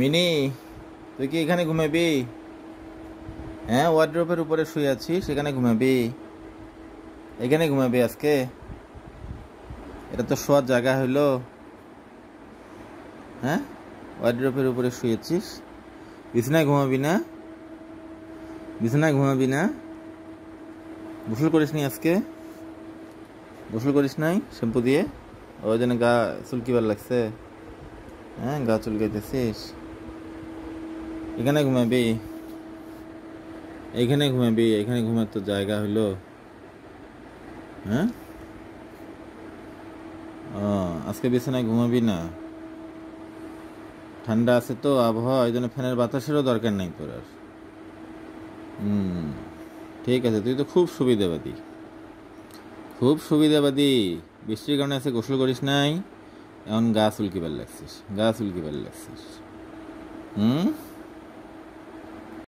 mini তুই কি এখানে ঘুমাবি হ্যাঁ ওয়ার্ড্রপের উপরে শুয়ে আছি সেখানে ঘুমাবি এখানে ঘুমাবি আজকে এটা তো শোয়ার জায়গা হইলো হ্যাঁ ওয়ার্ড্রপের উপরে শুয়েছিস বিছানায় ঘুমাবি না বিছানায় ঘুমাবি না গোসল করিস নি আজকে গোসল করিস নাই শ্যাম্পু দিয়ে ওই জন্য গা চুলকিবার লাগছে হ্যাঁ গা চুলকাইতেছিস এখানে ঘুমাবি এখানে ঘুমাবি এখানে ঘুমার তো জায়গা হলো হ্যাঁ ও আজকে বিছানায় ঘুমাবি না ঠান্ডা আছে তো আবহাওয়া ওই জন্য ফ্যানের বাতাসেরও দরকার নেই তোর আর হুম ঠিক আছে তুই তো খুব সুবিধাবাদী খুব সুবিধাবাদী বৃষ্টির কারণে আছে গোসল করিস নাই on gasul kibalexis gasul kibalexis hmm